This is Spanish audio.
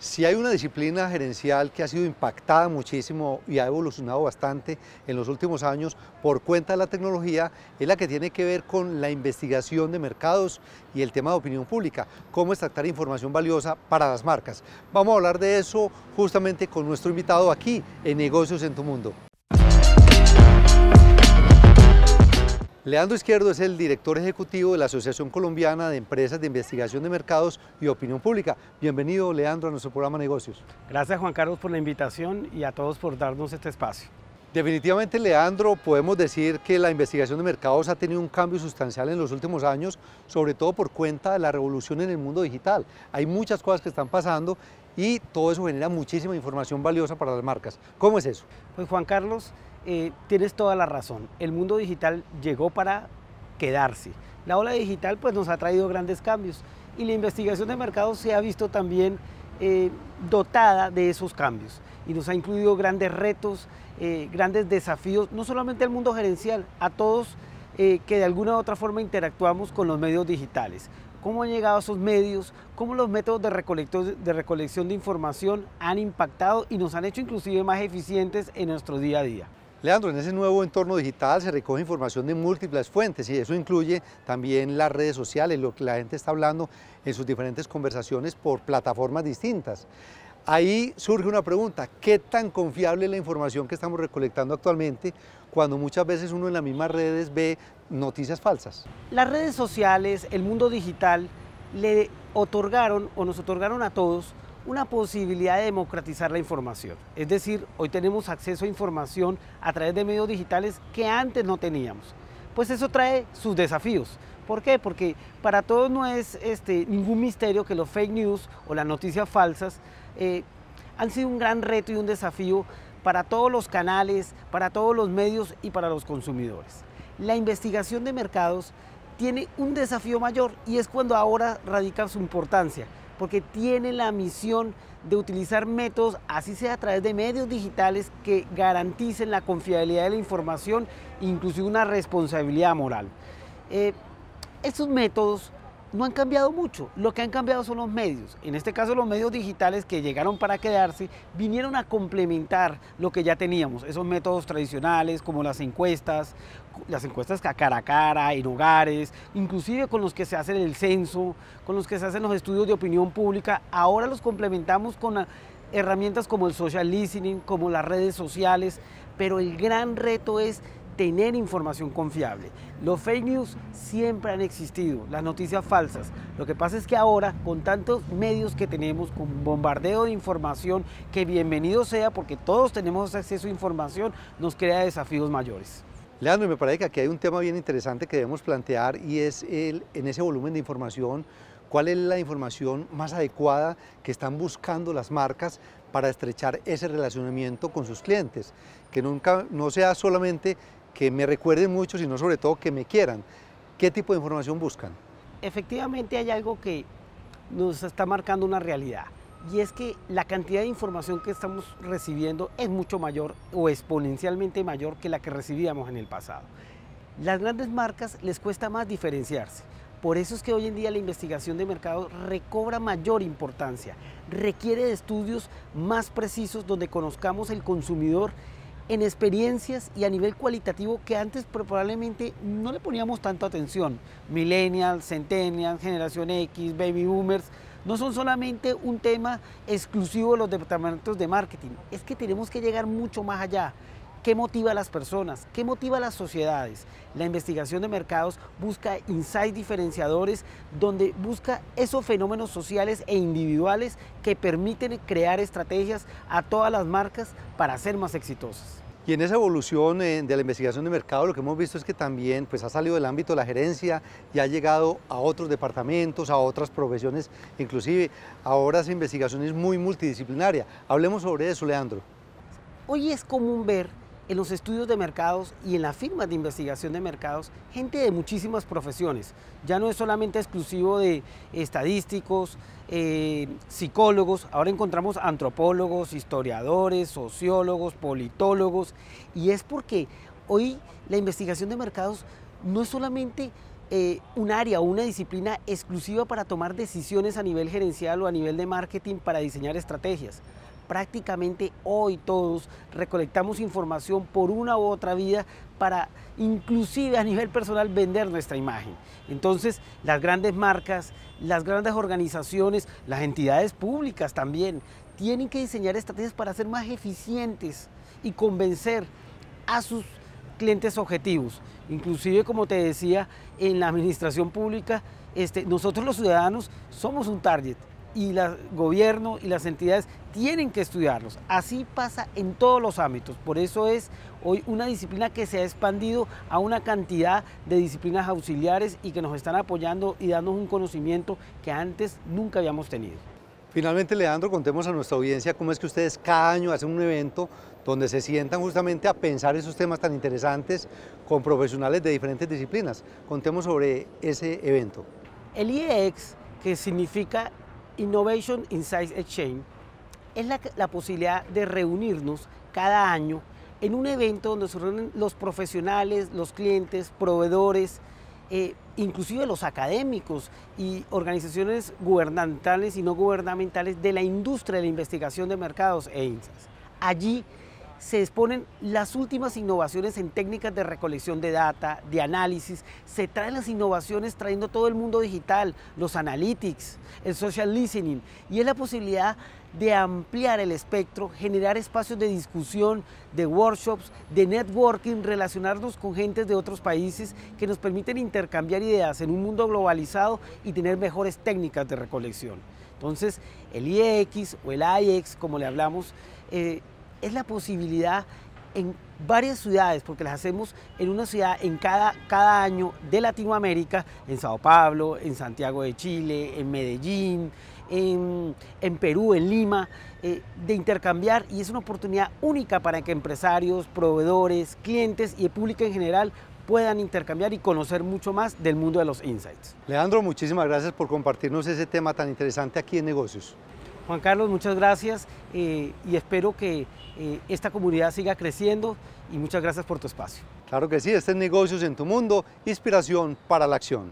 Si hay una disciplina gerencial que ha sido impactada muchísimo y ha evolucionado bastante en los últimos años por cuenta de la tecnología, es la que tiene que ver con la investigación de mercados y el tema de opinión pública, cómo extractar información valiosa para las marcas. Vamos a hablar de eso justamente con nuestro invitado aquí en Negocios en tu Mundo. Leandro Izquierdo es el director ejecutivo de la Asociación Colombiana de Empresas de Investigación de Mercados y Opinión Pública. Bienvenido, Leandro, a nuestro programa Negocios. Gracias, Juan Carlos, por la invitación y a todos por darnos este espacio. Definitivamente, Leandro, podemos decir que la investigación de mercados ha tenido un cambio sustancial en los últimos años, sobre todo por cuenta de la revolución en el mundo digital. Hay muchas cosas que están pasando y todo eso genera muchísima información valiosa para las marcas. ¿Cómo es eso? Pues, Juan Carlos, eh, tienes toda la razón. El mundo digital llegó para quedarse. La ola digital pues, nos ha traído grandes cambios y la investigación de mercado se ha visto también eh, dotada de esos cambios y nos ha incluido grandes retos, eh, grandes desafíos, no solamente al mundo gerencial, a todos que de alguna u otra forma interactuamos con los medios digitales. ¿Cómo han llegado esos medios? ¿Cómo los métodos de, de recolección de información han impactado y nos han hecho inclusive más eficientes en nuestro día a día? Leandro, en ese nuevo entorno digital se recoge información de múltiples fuentes y eso incluye también las redes sociales, lo que la gente está hablando en sus diferentes conversaciones por plataformas distintas. Ahí surge una pregunta, ¿qué tan confiable es la información que estamos recolectando actualmente cuando muchas veces uno en las mismas redes ve noticias falsas? Las redes sociales, el mundo digital, le otorgaron o nos otorgaron a todos una posibilidad de democratizar la información. Es decir, hoy tenemos acceso a información a través de medios digitales que antes no teníamos. Pues eso trae sus desafíos. ¿Por qué? Porque para todos no es este, ningún misterio que los fake news o las noticias falsas eh, han sido un gran reto y un desafío para todos los canales, para todos los medios y para los consumidores. La investigación de mercados tiene un desafío mayor y es cuando ahora radica su importancia, porque tiene la misión de utilizar métodos, así sea a través de medios digitales, que garanticen la confiabilidad de la información, inclusive una responsabilidad moral. Eh, estos métodos no han cambiado mucho. Lo que han cambiado son los medios. En este caso los medios digitales que llegaron para quedarse vinieron a complementar lo que ya teníamos, esos métodos tradicionales como las encuestas, las encuestas cara a cara, en hogares, inclusive con los que se hacen el censo, con los que se hacen los estudios de opinión pública. Ahora los complementamos con ah, herramientas como el social listening, como las redes sociales, pero el gran reto es tener información confiable. Los fake news siempre han existido, las noticias falsas. Lo que pasa es que ahora, con tantos medios que tenemos, con bombardeo de información, que bienvenido sea porque todos tenemos acceso a información, nos crea desafíos mayores. Leandro, me parece que aquí hay un tema bien interesante que debemos plantear y es el, en ese volumen de información, cuál es la información más adecuada que están buscando las marcas para estrechar ese relacionamiento con sus clientes, que nunca no sea solamente que me recuerden mucho, sino sobre todo que me quieran. ¿Qué tipo de información buscan? Efectivamente hay algo que nos está marcando una realidad y es que la cantidad de información que estamos recibiendo es mucho mayor o exponencialmente mayor que la que recibíamos en el pasado. Las grandes marcas les cuesta más diferenciarse. Por eso es que hoy en día la investigación de mercado recobra mayor importancia, requiere de estudios más precisos donde conozcamos el consumidor en experiencias y a nivel cualitativo que antes probablemente no le poníamos tanta atención. Millennials, Centennials, Generación X, Baby Boomers, no son solamente un tema exclusivo de los departamentos de marketing, es que tenemos que llegar mucho más allá. ¿Qué motiva a las personas? ¿Qué motiva a las sociedades? La investigación de mercados busca insights diferenciadores donde busca esos fenómenos sociales e individuales que permiten crear estrategias a todas las marcas para ser más exitosas. Y en esa evolución eh, de la investigación de mercado lo que hemos visto es que también pues, ha salido del ámbito de la gerencia y ha llegado a otros departamentos, a otras profesiones, inclusive ahora esa investigación es muy multidisciplinaria. Hablemos sobre eso, Leandro. Hoy es común ver en los estudios de mercados y en las firmas de investigación de mercados gente de muchísimas profesiones. Ya no es solamente exclusivo de estadísticos, eh, psicólogos, ahora encontramos antropólogos, historiadores, sociólogos, politólogos, y es porque hoy la investigación de mercados no es solamente eh, un área o una disciplina exclusiva para tomar decisiones a nivel gerencial o a nivel de marketing para diseñar estrategias prácticamente hoy todos recolectamos información por una u otra vía para inclusive a nivel personal vender nuestra imagen. Entonces, las grandes marcas, las grandes organizaciones, las entidades públicas también, tienen que diseñar estrategias para ser más eficientes y convencer a sus clientes objetivos. Inclusive, como te decía, en la administración pública, este, nosotros los ciudadanos somos un target y el gobierno y las entidades tienen que estudiarlos. Así pasa en todos los ámbitos. Por eso es hoy una disciplina que se ha expandido a una cantidad de disciplinas auxiliares y que nos están apoyando y dándonos un conocimiento que antes nunca habíamos tenido. Finalmente, Leandro, contemos a nuestra audiencia cómo es que ustedes cada año hacen un evento donde se sientan justamente a pensar esos temas tan interesantes con profesionales de diferentes disciplinas. Contemos sobre ese evento. El IEX, que significa Innovation Insights Exchange es la, posibilidad de reunirnos cada año en un evento donde se reúnen los profesionales, los clientes, proveedores, eh, inclusive los académicos y organizaciones gubernamentales y no gubernamentales de la industria de la investigación de mercados e INSAS. Allí se exponen las últimas innovaciones en técnicas de recolección de data, de análisis, se traen las innovaciones trayendo todo el mundo digital, los analytics, el social listening y es la posibilidad de ampliar el espectro, generar espacios de discusión, de workshops, de networking, relacionarnos con gentes de otros países que nos permiten intercambiar ideas en un mundo globalizado y tener mejores técnicas de recolección. Entonces, el IEX o el AIEX, como le hablamos, eh, es la posibilidad en varias ciudades, porque las hacemos en una ciudad en cada, cada año de Latinoamérica, en Sao Paulo, en Santiago de Chile, en Medellín, en, Perú, en Lima, eh, de intercambiar y es una oportunidad única para que empresarios, proveedores, clientes y el público en general puedan intercambiar y conocer mucho más del mundo de los insights. Leandro, muchísimas gracias por compartirnos ese tema tan interesante aquí en negocios. Juan Carlos, muchas gracias eh, y espero que eh, esta comunidad siga creciendo y muchas gracias por tu espacio. Claro que sí, este es Negocios en tu Mundo, inspiración para la acción.